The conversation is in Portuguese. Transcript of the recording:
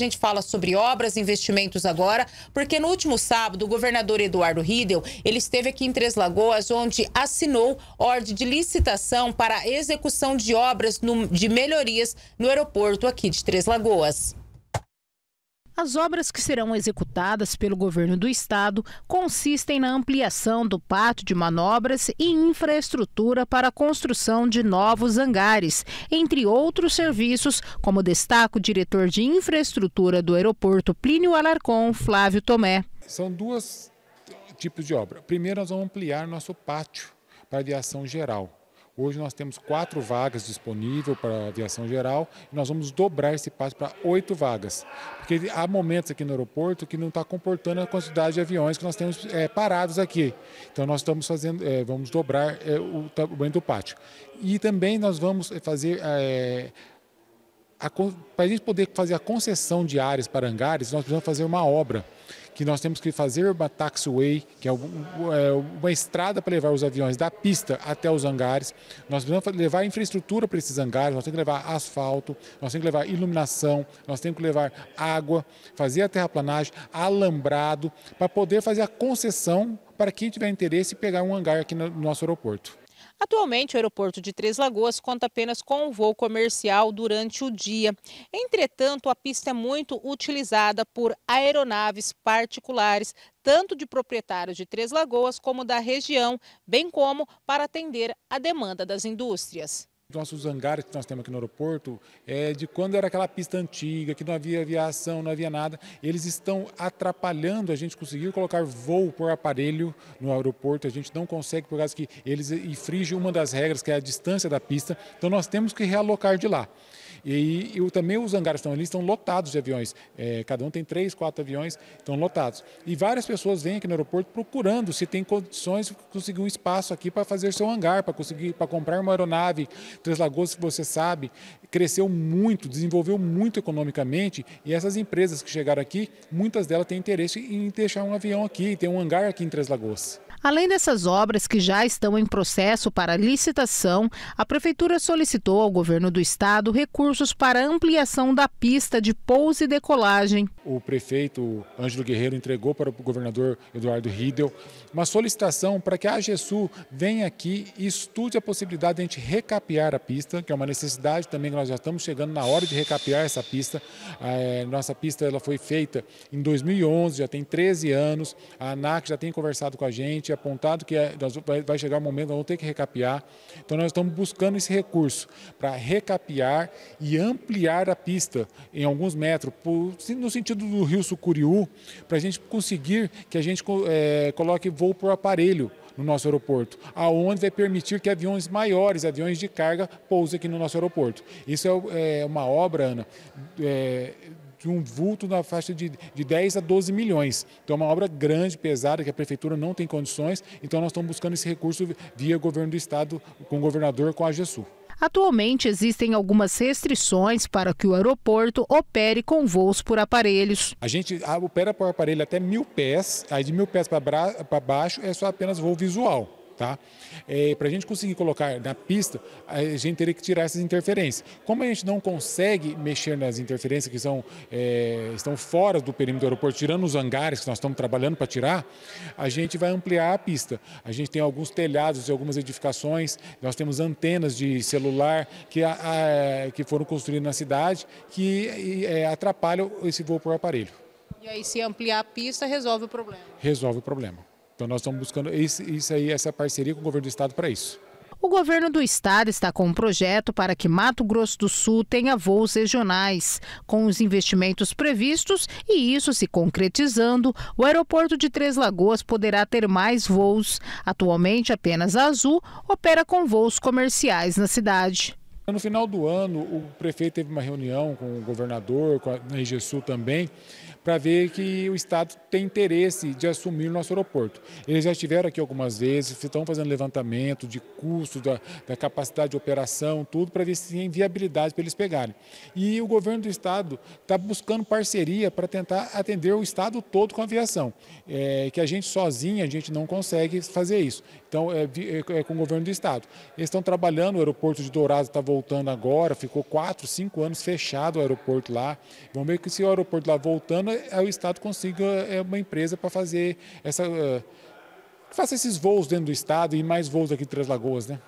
gente fala sobre obras, investimentos agora, porque no último sábado, o governador Eduardo Ridel, ele esteve aqui em Três Lagoas, onde assinou ordem de licitação para execução de obras no, de melhorias no aeroporto aqui de Três Lagoas. As obras que serão executadas pelo governo do estado consistem na ampliação do pátio de manobras e infraestrutura para a construção de novos hangares, entre outros serviços, como destaca o diretor de infraestrutura do aeroporto Plínio Alarcon, Flávio Tomé. São duas tipos de obra. Primeiro, nós vamos ampliar nosso pátio para aviação geral. Hoje nós temos quatro vagas disponíveis para a aviação geral e nós vamos dobrar esse passo para oito vagas. Porque há momentos aqui no aeroporto que não está comportando a quantidade de aviões que nós temos é, parados aqui. Então nós estamos fazendo, é, vamos dobrar é, o tamanho do pátio. E também nós vamos fazer para a gente poder fazer a concessão de áreas para hangares, nós precisamos fazer uma obra, que nós temos que fazer uma taxiway, que é, é uma estrada para levar os aviões da pista até os hangares. Nós precisamos levar infraestrutura para esses hangares, nós temos que levar asfalto, nós temos que levar iluminação, nós temos que levar água, fazer a terraplanagem, alambrado, para poder fazer a concessão para quem tiver interesse pegar um hangar aqui no nosso aeroporto. Atualmente, o aeroporto de Três Lagoas conta apenas com um voo comercial durante o dia. Entretanto, a pista é muito utilizada por aeronaves particulares, tanto de proprietários de Três Lagoas como da região, bem como para atender a demanda das indústrias nossos hangares que nós temos aqui no aeroporto, é de quando era aquela pista antiga, que não havia aviação, não havia nada, eles estão atrapalhando a gente conseguir colocar voo por aparelho no aeroporto. A gente não consegue, por causa que eles infringem uma das regras, que é a distância da pista. Então nós temos que realocar de lá. E, e também os hangares estão ali, estão lotados de aviões. É, cada um tem três, quatro aviões, estão lotados. E várias pessoas vêm aqui no aeroporto procurando se tem condições de conseguir um espaço aqui para fazer seu hangar, para conseguir, para comprar uma aeronave. Três Lagoas, que você sabe, cresceu muito, desenvolveu muito economicamente. E essas empresas que chegaram aqui, muitas delas têm interesse em deixar um avião aqui, ter um hangar aqui em Três Lagoas. Além dessas obras que já estão em processo para licitação, a Prefeitura solicitou ao governo do estado recursos para ampliação da pista de pouso e decolagem. O prefeito Ângelo Guerreiro entregou para o governador Eduardo Riedel uma solicitação para que a AGESU venha aqui e estude a possibilidade de a gente recapear a pista, que é uma necessidade também que nós já estamos chegando na hora de recapear essa pista. Eh, nossa pista ela foi feita em 2011, já tem 13 anos, a ANAC já tem conversado com a gente, tinha apontado que é, vai chegar um momento, nós vamos ter que recapear. Então, nós estamos buscando esse recurso para recapear e ampliar a pista em alguns metros, por, no sentido do rio Sucuriú, para a gente conseguir que a gente é, coloque voo por aparelho no nosso aeroporto, aonde vai permitir que aviões maiores, aviões de carga, pousem aqui no nosso aeroporto. Isso é, é uma obra, Ana, é, de um vulto na faixa de, de 10 a 12 milhões. Então, é uma obra grande, pesada, que a prefeitura não tem condições. Então, nós estamos buscando esse recurso via governo do estado, com o governador, com a AGESU. Atualmente existem algumas restrições para que o aeroporto opere com voos por aparelhos. A gente ah, opera por aparelho até mil pés, aí de mil pés para baixo é só apenas voo visual. Tá? É, Para a gente conseguir colocar na pista, a gente teria que tirar essas interferências. Como a gente não consegue mexer nas interferências que são, é, estão fora do perímetro do aeroporto, tirando os hangares que nós estamos trabalhando para tirar, a gente vai ampliar a pista. A gente tem alguns telhados e algumas edificações, nós temos antenas de celular que, a, a, que foram construídas na cidade que é, atrapalham esse voo por aparelho. E aí, se ampliar a pista, resolve o problema? Resolve o problema. Então nós estamos buscando esse, isso aí, essa parceria com o governo do estado para isso. O governo do estado está com um projeto para que Mato Grosso do Sul tenha voos regionais. Com os investimentos previstos e isso se concretizando, o aeroporto de Três Lagoas poderá ter mais voos. Atualmente, apenas a Azul opera com voos comerciais na cidade. Então, no final do ano, o prefeito teve uma reunião com o governador, com a Sul também, para ver que o Estado tem interesse de assumir o nosso aeroporto. Eles já estiveram aqui algumas vezes, estão fazendo levantamento de custo, da, da capacidade de operação, tudo, para ver se tem viabilidade para eles pegarem. E o governo do Estado está buscando parceria para tentar atender o Estado todo com a aviação, é, que a gente sozinha, a gente não consegue fazer isso. Então, é, é, é com o governo do Estado. Eles estão trabalhando, o aeroporto de Dourado está voltando, voltando agora, ficou quatro, cinco anos fechado o aeroporto lá. Vamos ver que se o aeroporto lá voltando, é, é o Estado consiga é, uma empresa para fazer essa. Eh, faça esses voos dentro do Estado e mais voos aqui de Três Lagoas, né?